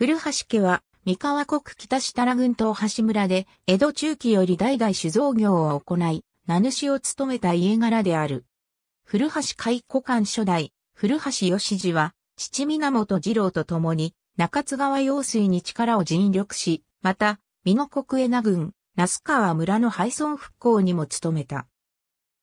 古橋家は、三河国北設楽郡東橋村で、江戸中期より代々酒造業を行い、名主を務めた家柄である。古橋海古館初代、古橋義次は、父源次郎と共に、中津川用水に力を尽力し、また、美濃国江名郡、那須川村の廃村復興にも努めた。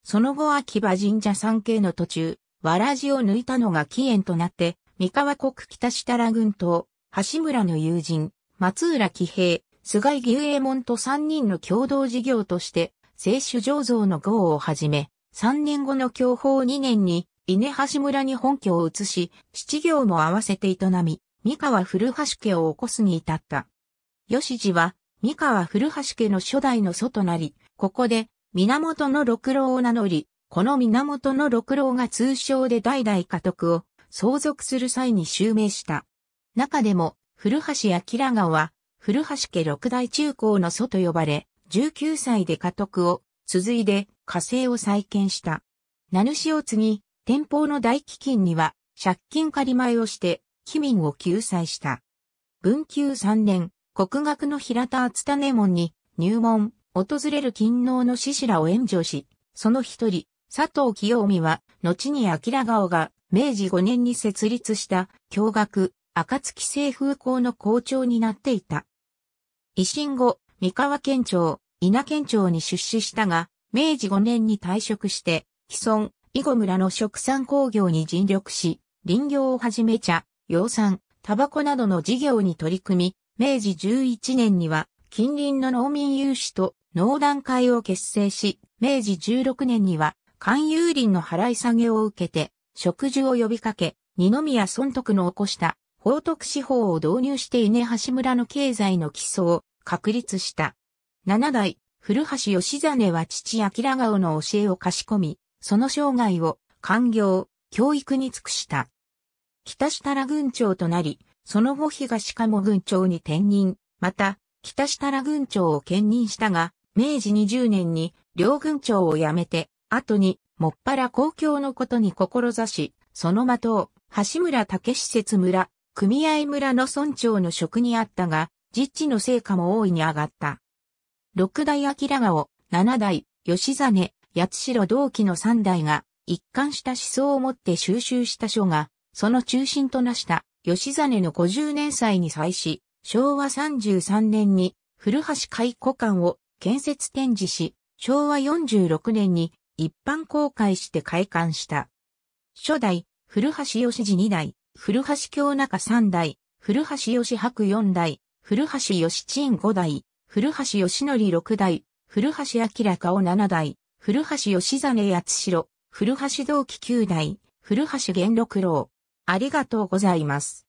その後秋葉神社参詣の途中、わらじを抜いたのが起源となって、三河国北設楽郡東、橋村の友人、松浦喜平、菅井牛右衛門と三人の共同事業として、清酒醸造の号をはじめ、三年後の享保二年に、稲橋村に本拠を移し、七行も合わせて営み、三河古橋家を起こすに至った。吉次は、三河古橋家の初代の祖となり、ここで、源の六郎を名乗り、この源の六郎が通称で代々家督を相続する際に襲名した。中でも、古橋明川は、古橋家六大中高の祖と呼ばれ、19歳で家督を、続いで、家政を再建した。名主を継ぎ、天保の大飢饉には、借金借前をして、貴民を救済した。文久三年、国学の平田厚種門に、入門、訪れる勤王の志士らを援助し、その一人、佐藤清臣は、後に明川が、明治五年に設立した、教学、暁製風校の校長になっていた。維新後、三河県庁、稲県庁に出資したが、明治5年に退職して、既存、囲碁村の食産工業に尽力し、林業をはじめ茶、養蚕、タバコなどの事業に取り組み、明治11年には、近隣の農民有志と農団会を結成し、明治16年には、勧有林の払い下げを受けて、植樹を呼びかけ、二宮尊徳の起こした王徳司法を導入して稲橋村の経済の基礎を確立した。七代、古橋義真は父明顔の教えを貸し込み、その生涯を官業、教育に尽くした。北下良郡長となり、その後東鴨郡長に転任、また、北下良郡長を兼任したが、明治20年に両郡長を辞めて、後に、もっぱら公共のことに志し、その的を、橋村武施設村、組合村の村長の職にあったが、実地の成果も大いに上がった。六代明を、七代、吉実、八代同期の三代が、一貫した思想を持って収集した書が、その中心となした吉実の50年祭に際し、昭和33年に古橋海古館を建設展示し、昭和46年に一般公開して開館した。初代、古橋義次二代、古橋京中3代、古橋義博4代、古橋義鎮5代、古橋義則6代、古橋明顔7代、古橋義真八代、古橋同期9代、古橋元六郎。ありがとうございます。